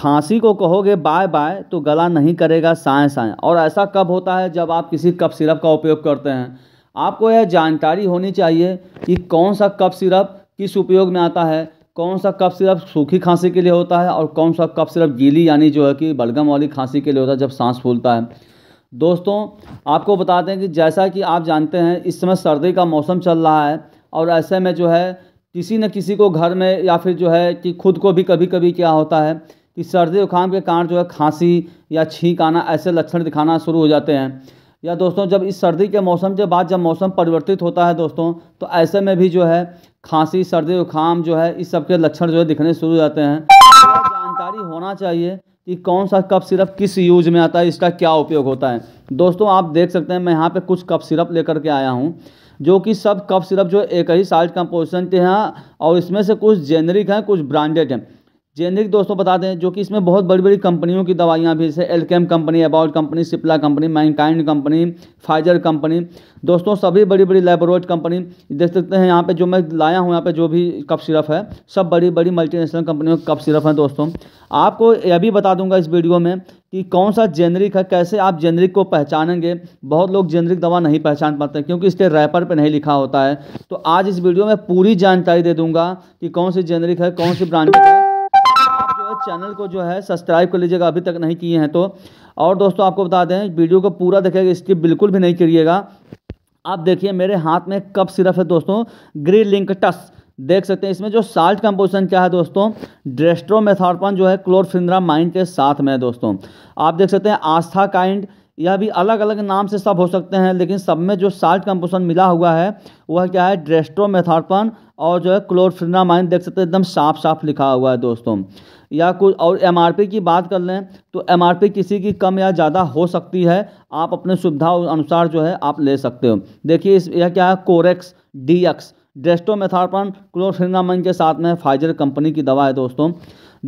खांसी को कहोगे बाय बाय तो गला नहीं करेगा साए साए और ऐसा कब होता है जब आप किसी कप सिरप का उपयोग करते हैं आपको यह जानकारी होनी चाहिए कि कौन सा कप सिरप किस उपयोग में आता है कौन सा कप सिरप सूखी खांसी के लिए होता है और कौन सा कप सिरप गीली यानी जो है कि बलगम वाली खांसी के लिए होता है जब सांस फूलता है दोस्तों आपको बता दें कि जैसा कि आप जानते हैं इस समय सर्दी का मौसम चल रहा है और ऐसे में जो है किसी न किसी को घर में या फिर जो है कि खुद को भी कभी कभी क्या होता है कि सर्दी जुकाम के कारण जो है खांसी या छींक आना ऐसे लक्षण दिखाना शुरू हो जाते हैं या दोस्तों जब इस सर्दी के मौसम के बाद जब मौसम परिवर्तित होता है दोस्तों तो ऐसे में भी जो है खांसी सर्दी जुकाम जो है इस सब के लक्षण जो है दिखने शुरू हो जाते हैं जानकारी होना चाहिए कि कौन सा कप सिरप किस यूज में आता है इसका क्या उपयोग होता है दोस्तों आप देख सकते हैं मैं यहाँ पे कुछ कप सिरप लेकर के आया हूँ जो कि सब कप सिरप जो एक ही साल्ट कंपोजिशन के हैं और इसमें से कुछ जेनरिक हैं कुछ ब्रांडेड हैं जेनरिक दोस्तों बता दें जो कि इसमें बहुत बड़ी बड़ी कंपनियों की दवाइयाँ भी जैसे Alkem company Abbott company Cipla company Mankind company Pfizer company दोस्तों सभी बड़ी बड़ी लेबोरेट कंपनी देख सकते हैं यहाँ पे जो मैं लाया हूँ यहाँ पे जो भी कप सिरप है सब बड़ी बड़ी मल्टीनेशनल कंपनियों के कप सिरप हैं दोस्तों आपको यह भी बता दूंगा इस वीडियो में कि कौन सा जेनरिक है कैसे आप जेनरिक को पहचानेंगे बहुत लोग जेनरिक दवा नहीं पहचान पाते क्योंकि इसके रैपर पर नहीं लिखा होता है तो आज इस वीडियो में पूरी जानकारी दे दूँगा कि कौन सी जेनरिक है कौन सी ब्रांड है चैनल को जो है सब्सक्राइब कर लीजिएगा अभी तक नहीं किए हैं तो और दोस्तों आपको बता दें वीडियो को पूरा देखेगा इसकी बिल्कुल भी नहीं करिएगा आप देखिए मेरे हाथ में कप सिर्फ है दोस्तों ग्री लिंक टस देख सकते हैं इसमें जो साल्ट कंपोजिशन क्या है दोस्तों ड्रेस्ट्रोमेथार्पन जो है क्लोरफिंद्रा माइंड के साथ में है दोस्तों आप देख सकते हैं आस्था काइंड यह भी अलग अलग नाम से सब हो सकते हैं लेकिन सब में जो साल्ट कंपोजिशन मिला हुआ है वह क्या है ड्रेस्ट्रोमेथार्पन और जो है माइंड देख सकते हैं एकदम साफ साफ लिखा हुआ है दोस्तों या कुछ और एम की बात कर लें तो एम किसी की कम या ज़्यादा हो सकती है आप अपने सुविधा अनुसार जो है आप ले सकते हो देखिए इस यह क्या है Corex D X dextromethorphan chlorpheniramine के साथ में फाइजर कंपनी की दवा है दोस्तों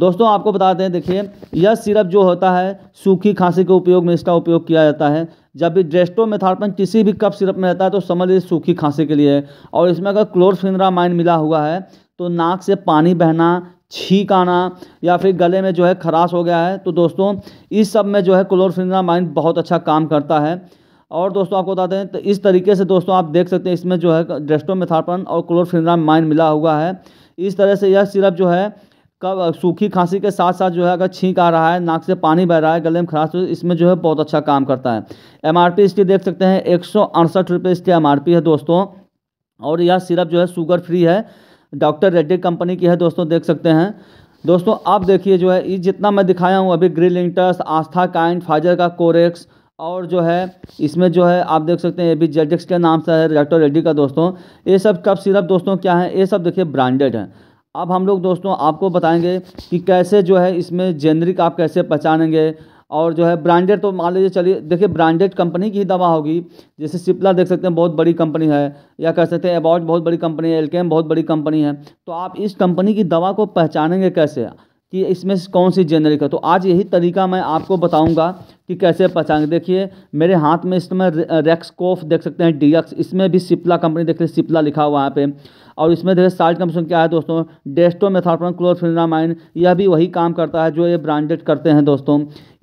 दोस्तों आपको बताते हैं देखिए यह सिरप जो होता है सूखी खांसी के उपयोग में इसका उपयोग किया जाता है जब भी ड्रेस्टोमेथार्पन किसी भी कप सिरप में रहता है तो समझ लीजिए सूखी खांसी के लिए और इसमें अगर क्लोरफिनरामाइन मिला हुआ है तो नाक से पानी बहना छींक आना या फिर गले में जो है खराश हो गया है तो दोस्तों इस सब में जो है क्लोरफिनामाइन बहुत अच्छा काम करता है और दोस्तों आपको बता दें तो इस तरीके से दोस्तों आप देख सकते हैं इसमें जो है डेस्टोमेथार्पन और क्लोरफिनामाइन मिला हुआ है इस तरह से यह सिरप जो है कब सूखी खांसी के साथ साथ जो है अगर छींक आ रहा है नाक से पानी बह रहा है गले में खराश तो इसमें जो है बहुत अच्छा काम करता है पी इसकी देख सकते हैं एक सौ इसकी पी है दोस्तों और यह सिरप जो है शुगर फ्री है डॉक्टर रेड्डी कंपनी की है दोस्तों देख सकते हैं दोस्तों आप देखिए जो है ये जितना मैं दिखाया हूँ अभी ग्रिल इंटर्स आस्था काइंड फाइजर का कोरेक्स और जो है इसमें जो है आप देख सकते हैं ये भी जेडेक्स के नाम से है डॉक्टर रेड्डी का दोस्तों ये सब कब सिरप दोस्तों क्या है ये सब देखिए ब्रांडेड है अब हम लोग दोस्तों आपको बताएंगे कि कैसे जो है इसमें जेनरिक आप कैसे पहचानेंगे और जो है ब्रांडेड तो मान लीजिए चलिए देखिए ब्रांडेड कंपनी की ही दवा होगी जैसे सिप्ला देख सकते हैं बहुत बड़ी कंपनी है या कह सकते हैं अबाउट बहुत बड़ी कंपनी है एलकेम बहुत बड़ी कंपनी है तो आप इस कंपनी की दवा को पहचानेंगे कैसे कि इसमें कौन सी जेनरिक है तो आज यही तरीका मैं आपको बताऊंगा कि कैसे पहचान देखिए मेरे हाथ में इस समय रेक्सकोफ देख सकते हैं डीएक्स इसमें भी सिप्ला कंपनी देख सकते सिप्ला लिखा हुआ यहाँ पे और इसमें देखिए साल्ट कंपोजिशन क्या है दोस्तों डेस्टो डेस्टोमेथापन क्लोरफिनामाइन यह भी वही काम करता है जो ये ब्रांडेड करते हैं दोस्तों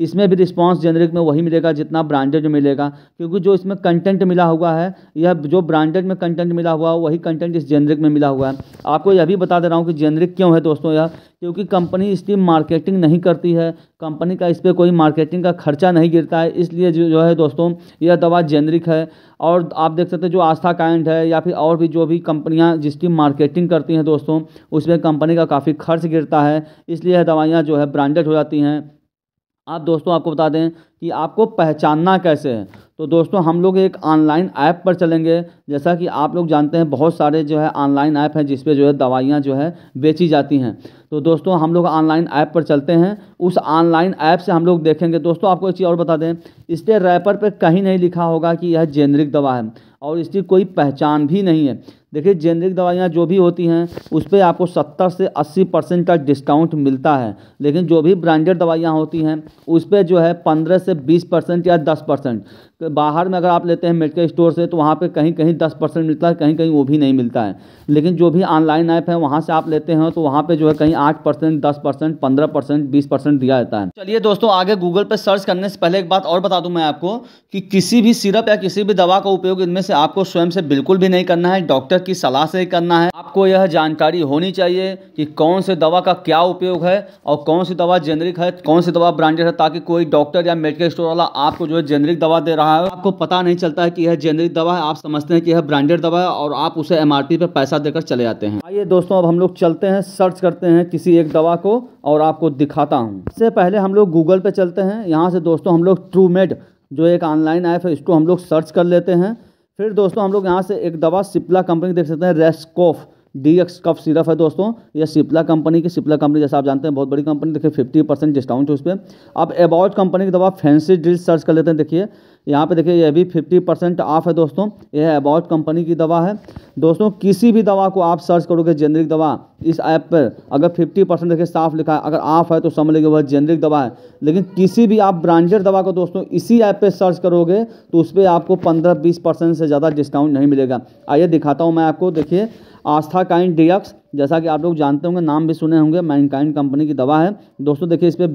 इसमें भी रिस्पॉन्स जेनरिक में वही मिलेगा जितना ब्रांडेड में मिलेगा क्योंकि जो इसमें कंटेंट मिला हुआ है यह जो ब्रांडेड में कंटेंट मिला हुआ है वही कंटेंट इस जेनरिक में मिला हुआ है आपको यह भी बता दे रहा हूँ कि जेनरिक क्यों है दोस्तों यह क्योंकि कंपनी इसकी मार्केटिंग नहीं करती है कंपनी का इस पर कोई मार्केटिंग का खर्चा नहीं गिरता है इसलिए जो जो है दोस्तों यह दवा जेनरिक है और आप देख सकते हैं जो आस्था काइंड है या फिर और भी जो भी कंपनियां जिसकी मार्केटिंग करती हैं दोस्तों उसमें कंपनी का काफ़ी खर्च गिरता है इसलिए यह दवाइयाँ जो है ब्रांडेड हो जाती हैं आप दोस्तों आपको बता दें कि आपको पहचानना कैसे है तो दोस्तों हम लोग एक ऑनलाइन ऐप पर चलेंगे जैसा कि आप लोग जानते हैं बहुत सारे जो है ऑनलाइन ऐप हैं जिसपे जो है दवाइयाँ जो है बेची जाती हैं तो दोस्तों हम लोग ऑनलाइन ऐप पर चलते हैं उस ऑनलाइन ऐप से हम लोग देखेंगे दोस्तों आपको एक चीज़ और बता दें इस पर रैपर पर कहीं नहीं लिखा होगा कि यह जेनरिक दवा है और इसकी कोई पहचान भी नहीं है देखिए जेनरिक दवाइयाँ जो भी होती हैं उस पर आपको सत्तर से अस्सी परसेंट का डिस्काउंट मिलता है लेकिन जो भी ब्रांडेड दवाइयाँ होती हैं उस पर जो है पंद्रह से बीस परसेंट या दस परसेंट बाहर में अगर आप लेते हैं मेडिकल स्टोर से तो वहाँ पर कहीं कहीं दस परसेंट मिलता है कहीं कहीं वो भी नहीं मिलता है लेकिन जो भी ऑनलाइन ऐप है वहाँ से आप लेते हैं तो वहाँ पर जो है कहीं आठ परसेंट दस परसेंट पंद्रह परसेंट बीस परसेंट दिया जाता है चलिए दोस्तों आगे गूगल पर सर्च करने से पहले एक बात और बता दूँ मैं आपको कि किसी भी सिरप या किसी भी दवा का उपयोग इनमें से आपको स्वयं से बिल्कुल भी नहीं करना है डॉक्टर डॉक्टर की सलाह से ही करना है आपको यह जानकारी होनी चाहिए कि कौन से दवा का क्या उपयोग है और कौन सी दवा जेनरिक है कौन सी दवा ब्रांडेड है ताकि कोई डॉक्टर या मेडिकल स्टोर वाला आपको जो है जेनरिक दवा दे रहा है आपको पता नहीं चलता है कि यह जेनरिक दवा है आप समझते हैं कि यह ब्रांडेड दवा है और आप उसे एम पे पैसा देकर चले जाते हैं आइए दोस्तों अब हम लोग चलते हैं सर्च करते हैं किसी एक दवा को और आपको दिखाता हूँ इससे पहले हम लोग गूगल पे चलते हैं यहाँ से दोस्तों हम लोग ट्रूमेड जो एक ऑनलाइन ऐप है इसको हम लोग सर्च कर लेते हैं फिर दोस्तों हम लोग यहाँ से एक दवा सिप्ला कंपनी देख सकते हैं रेस्कोफ डी एक्स कफ सिरप है दोस्तों ये सिप्ला कंपनी की सिप्ला कंपनी जैसा आप जानते हैं बहुत बड़ी कंपनी देखिए फिफ्टी परसेंट डिस्काउंट है उस पर अब अबाउट कंपनी की दवा फैंसी ड्रिल्स सर्च कर लेते हैं देखिए यहाँ पे देखिए ये भी फिफ्टी परसेंट ऑफ है दोस्तों यह अबाउट कंपनी की दवा है दोस्तों किसी भी दवा को आप सर्च करोगे जेनरिक दवा इस ऐप पर अगर फिफ्टी परसेंट देखिए साफ लिखा है अगर ऑफ है तो समझ लीजिए वह जेनरिक दवा है लेकिन किसी भी आप ब्रांडेड दवा को दोस्तों इसी ऐप पर सर्च करोगे तो उस पर आपको पंद्रह बीस परसेंट से ज़्यादा डिस्काउंट नहीं मिलेगा आइए दिखाता हूँ मैं आपको देखिए आस्था काइंड डीएक्स जैसा कि आप लोग जानते होंगे नाम भी सुने होंगे माइनकाइंड कंपनी की दवा है दोस्तों देखिए इस पर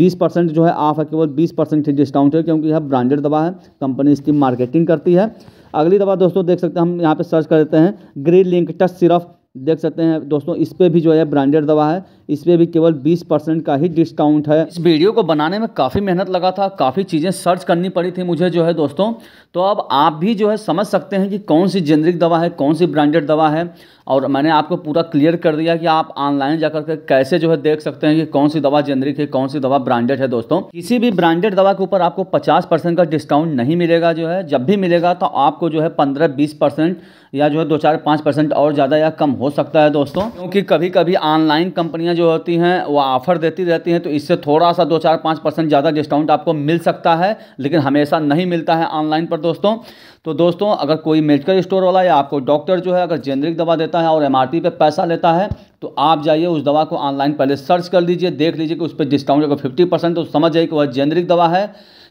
बीस परसेंट जो है ऑफ है केवल बीस परसेंट ही डिस्काउंट है क्योंकि यह ब्रांडेड दवा है कंपनी इसकी मार्केटिंग करती है अगली दवा दोस्तों देख सकते हैं हम यहाँ पर सर्च कर देते हैं ग्रे लिंक टच सिरफ देख सकते हैं दोस्तों इस पर भी जो है ब्रांडेड दवा है इसमें भी केवल 20 परसेंट का ही डिस्काउंट है इस वीडियो को बनाने में काफ़ी मेहनत लगा था काफ़ी चीज़ें सर्च करनी पड़ी थी मुझे जो है दोस्तों तो अब आप भी जो है समझ सकते हैं कि कौन सी जेनरिक दवा है कौन सी ब्रांडेड दवा है और मैंने आपको पूरा क्लियर कर दिया कि आप ऑनलाइन जाकर के कैसे जो है देख सकते हैं कि कौन सी दवा जेनरिक है कौन सी दवा ब्रांडेड है दोस्तों किसी भी ब्रांडेड दवा के ऊपर आपको पचास परसेंट का डिस्काउंट नहीं मिलेगा जो है जब भी मिलेगा तो आपको जो है पंद्रह बीस परसेंट या जो है दो चार पाँच परसेंट और ज़्यादा या कम हो सकता है दोस्तों क्योंकि कभी कभी ऑनलाइन कंपनियां जो जो होती हैं वो ऑफ़र देती रहती हैं तो इससे थोड़ा सा दो चार पाँच परसेंट ज़्यादा डिस्काउंट आपको मिल सकता है लेकिन हमेशा नहीं मिलता है ऑनलाइन पर दोस्तों तो दोस्तों अगर कोई मेडिकल स्टोर वाला या आपको डॉक्टर जो है अगर जेनरिक दवा देता है और एम आर पर पैसा लेता है तो आप जाइए उस दवा को ऑनलाइन पहले सर्च कर लीजिए देख लीजिए कि उस पर डिस्काउंट अगर फिफ्टी परसेंट तो समझ जाइए कि वह जेनरिक दवा है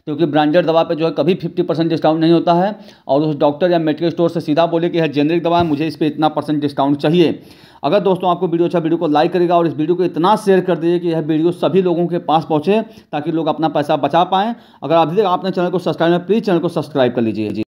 क्योंकि ब्रांडेड दवा पे जो है कभी फिफ्टी परसेंट डिस्काउंट नहीं होता है और उस डॉक्टर या मेडिकल स्टोर से सीधा बोले कि यह जेनरिक दवा है मुझे इस पर इतना परसेंट डिस्काउंट चाहिए अगर दोस्तों आपको वीडियो अच्छा वीडियो को लाइक करेगा और इस वीडियो को इतना शेयर कर दीजिए कि यह वीडियो सभी लोगों के पास पहुँचे ताकि लोग अपना पैसा बचा पाएँ अगर अभी तक आपने चैनल को सब्सक्राइब प्लीज़ चैनल को सब्सक्राइब कर लीजिए